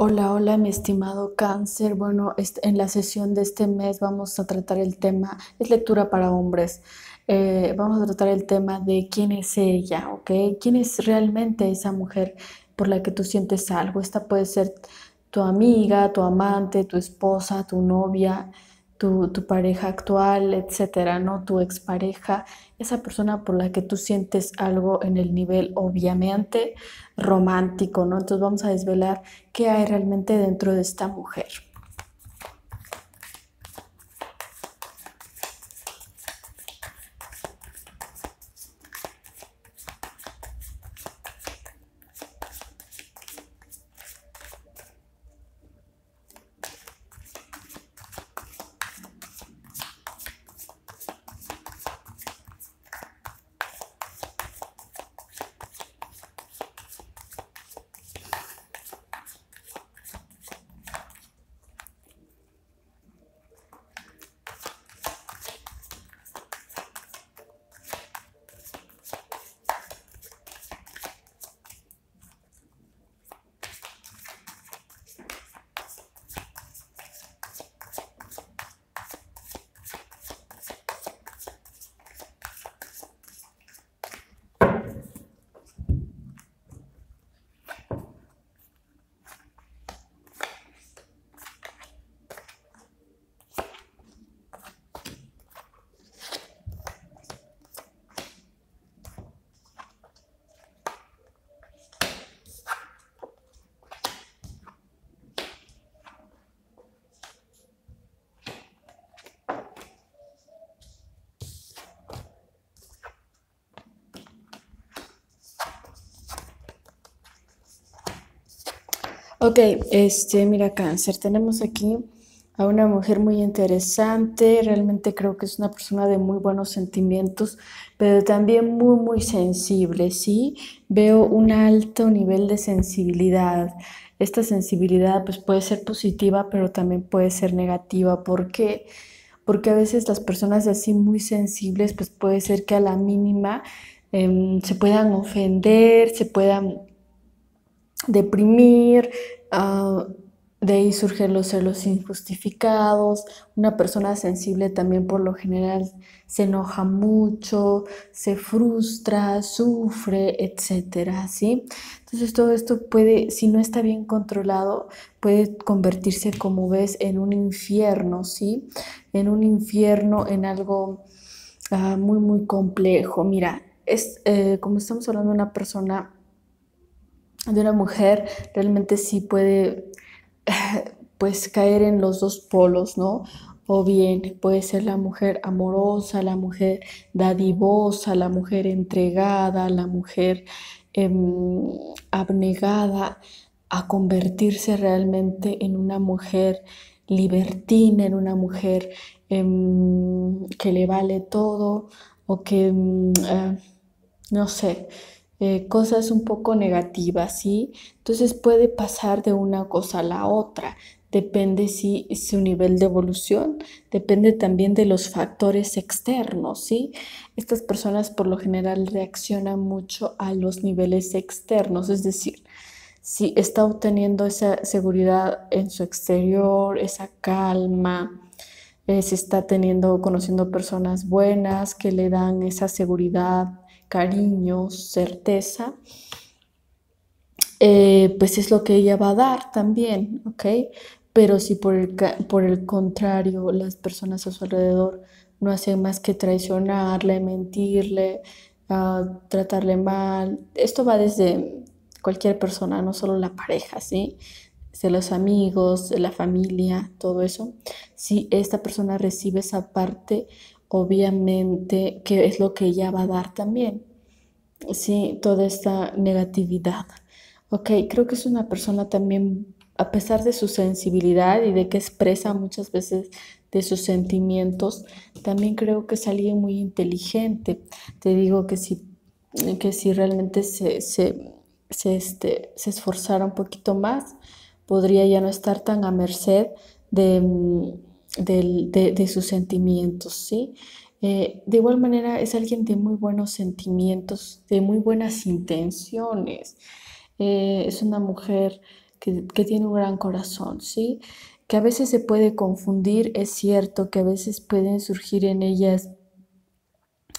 Hola, hola, mi estimado cáncer. Bueno, en la sesión de este mes vamos a tratar el tema, es lectura para hombres. Eh, vamos a tratar el tema de quién es ella, ¿ok? ¿Quién es realmente esa mujer por la que tú sientes algo? Esta puede ser tu amiga, tu amante, tu esposa, tu novia, tu, pareja actual, etcétera, ¿no? Tu expareja, esa persona por la que tú sientes algo en el nivel, obviamente, romántico, ¿no? Entonces vamos a desvelar qué hay realmente dentro de esta mujer. Ok, este, mira, cáncer, tenemos aquí a una mujer muy interesante, realmente creo que es una persona de muy buenos sentimientos, pero también muy, muy sensible, ¿sí? Veo un alto nivel de sensibilidad. Esta sensibilidad pues puede ser positiva, pero también puede ser negativa. ¿Por qué? Porque a veces las personas así muy sensibles pues puede ser que a la mínima em, se puedan ofender, se puedan deprimir, ah, de ahí surgen los celos injustificados, una persona sensible también por lo general se enoja mucho, se frustra, sufre, etcétera, ¿sí? Entonces todo esto puede, si no está bien controlado, puede convertirse, como ves, en un infierno, ¿sí? En un infierno, en algo ah, muy, muy complejo. Mira, es, eh, como estamos hablando de una persona de una mujer realmente sí puede pues caer en los dos polos, ¿no? O bien puede ser la mujer amorosa, la mujer dadivosa, la mujer entregada, la mujer em, abnegada, a convertirse realmente en una mujer libertina, en una mujer em, que le vale todo o que, mm, eh, no sé, eh, cosas un poco negativas, ¿sí? Entonces puede pasar de una cosa a la otra. Depende si su nivel de evolución, depende también de los factores externos, ¿sí? Estas personas por lo general reaccionan mucho a los niveles externos, es decir, si está obteniendo esa seguridad en su exterior, esa calma, eh, si está teniendo, conociendo personas buenas que le dan esa seguridad, cariño, certeza, eh, pues es lo que ella va a dar también, ¿ok? Pero si por el, contrario las personas a su alrededor no hacen más que traicionarle, mentirle, ah, tratarle mal, esto va desde cualquier persona, no solo la pareja, ¿sí? de los amigos, de la familia, todo eso, si esta persona recibe esa parte, obviamente que es lo que ella va a dar también sí, toda esta negatividad. Ok, creo que es una persona también, a pesar de su sensibilidad y de que expresa muchas veces de sus sentimientos, también creo que es alguien muy inteligente. Te digo que si, que si realmente se, se, este, esforzara un poquito más, podría ya no estar tan a merced de, mm, de sus sentimientos, ¿sí? Eh, de igual manera es alguien de muy buenos sentimientos, de muy buenas intenciones. Eh, es una mujer que, tiene un gran corazón, ¿sí? Que a veces se puede confundir, es cierto, que a veces pueden surgir en ellas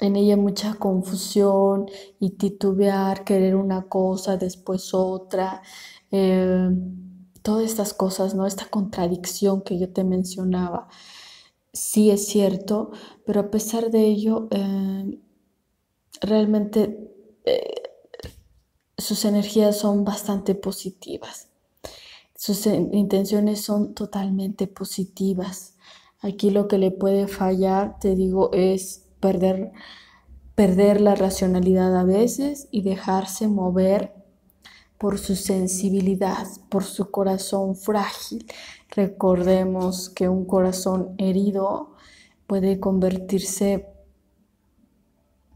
en ella mucha confusión y titubear, querer una cosa, después otra, eh, todas estas cosas, ¿no? Esta contradicción que yo te mencionaba sí es cierto, pero a pesar de ello, eh, realmente eh, sus energías son bastante positivas. Sus intenciones son totalmente positivas. Aquí lo que le puede fallar, te digo, es perder, perder la racionalidad a veces y dejarse mover por su sensibilidad, por su corazón frágil. Recordemos que un corazón herido puede convertirse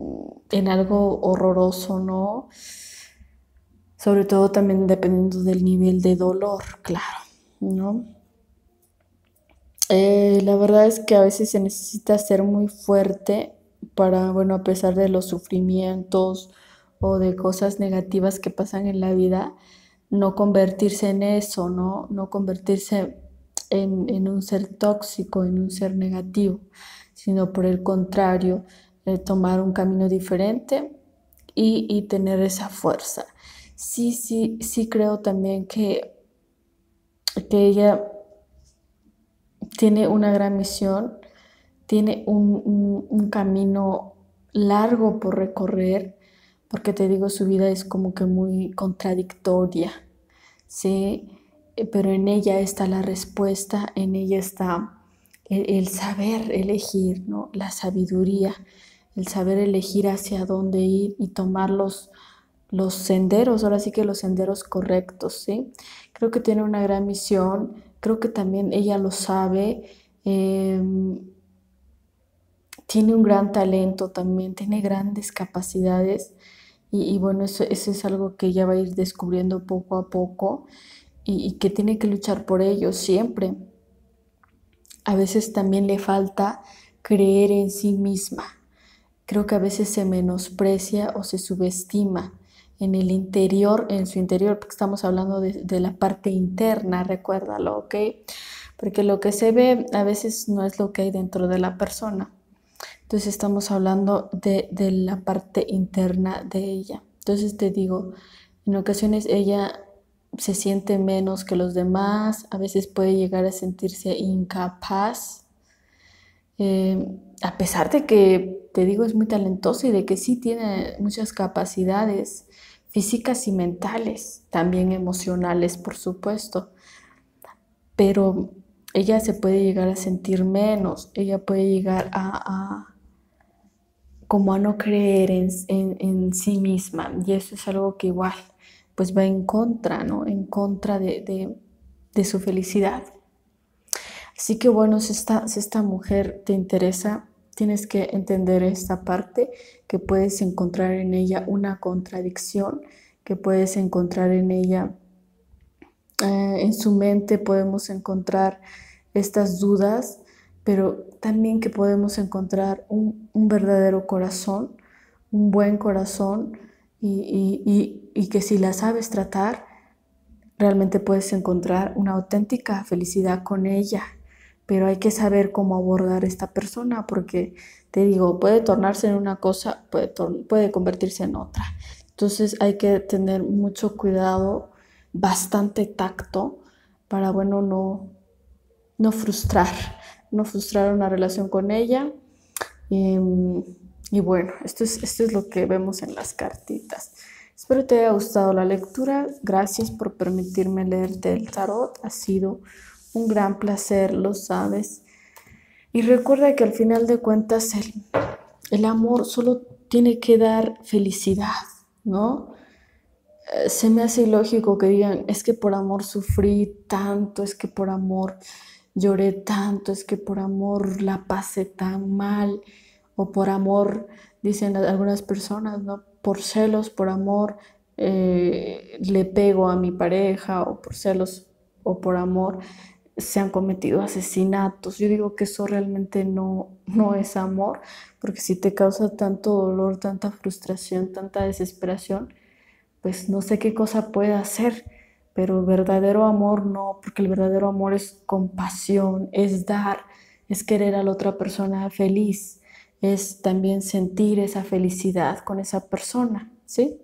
mm, en algo horroroso, ¿no? Sobre todo también dependiendo del nivel de dolor, claro, ¿no? Eh, la verdad es que a veces se necesita ser muy fuerte para, bueno, a pesar de los sufrimientos, de cosas negativas que pasan en la vida, no convertirse en eso, no, no convertirse en, un ser tóxico, en un ser negativo, sino por el contrario, eh, tomar un camino diferente y, tener esa fuerza. Sí, sí, sí creo también que, que ella tiene una gran misión, tiene un camino largo por recorrer porque te digo, su vida es como que muy contradictoria, ¿sí? Eh, pero en ella está la respuesta, en ella está el, saber elegir, ¿no? La sabiduría, el saber elegir hacia dónde ir y tomar los, senderos, ahora sí que los senderos correctos, ¿sí? Creo que tiene una gran misión, creo que también ella lo sabe, em, tiene un gran talento también, tiene grandes capacidades y, bueno, eso, es algo que ella va a ir descubriendo poco a poco y, que tiene que luchar por ello siempre. A veces también le falta creer en sí misma. Creo que a veces se menosprecia o se subestima en el interior, en su interior, porque estamos hablando de, la parte interna, recuérdalo, ¿ok? Porque lo que se ve a veces no es lo que hay dentro de la persona. Entonces estamos hablando de, la parte interna de ella. Entonces te digo, en ocasiones ella se siente menos que los demás, a veces puede llegar a sentirse incapaz, em, a pesar de que, te digo, es muy talentosa y de que sí tiene muchas capacidades físicas y mentales, también emocionales, por supuesto, pero ella se puede llegar a sentir menos, ella puede llegar a como a no creer en, sí misma. Y eso es algo que igual pues va en contra, ¿no? En contra de, su felicidad. Así que bueno, si esta, esta mujer te interesa, tienes que entender esta parte, que puedes encontrar en ella una contradicción, que puedes encontrar en ella, eh, en su mente podemos encontrar estas dudas, pero también que podemos encontrar un, un verdadero corazón, un buen corazón y, que si la sabes tratar, realmente puedes encontrar una auténtica felicidad con ella. Pero hay que saber cómo abordar esta persona porque, te digo, puede tornarse en una cosa, puede, puede convertirse en otra. Entonces hay que tener mucho cuidado, bastante tacto para, bueno, no, no frustrar, no frustrar una relación con ella Em, y, bueno, esto es, esto es lo que vemos en las cartitas. Espero te haya gustado la lectura. Gracias por permitirme leerte el tarot. Ha sido un gran placer, lo sabes. Y recuerda que al final de cuentas el, amor solo tiene que dar felicidad, ¿no? Eh, se me hace ilógico que digan, es que por amor sufrí tanto, es que por amor lloré tanto, es que por amor la pasé tan mal, o por amor, dicen algunas personas, ¿no? Por celos, por amor, eh, le pego a mi pareja, o por celos, o por amor, se han cometido asesinatos. Yo digo que eso realmente no, no es amor, porque si te causa tanto dolor, tanta frustración, tanta desesperación, pues no sé qué cosa puede hacer pero verdadero amor no, porque el verdadero amor es compasión, es dar, es querer a la otra persona feliz, es también sentir esa felicidad con esa persona, ¿sí?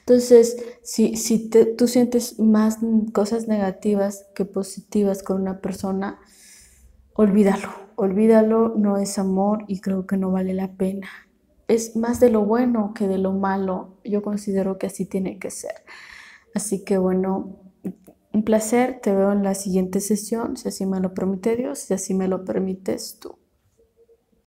Entonces, si, si tú sientes más cosas negativas que positivas con una persona, olvídalo, olvídalo, no es amor y creo que no vale la pena. Es más de lo bueno que de lo malo, yo considero que así tiene que ser. Así que bueno, un placer, te veo en la siguiente sesión, si así me lo permite Dios, si así me lo permites tú.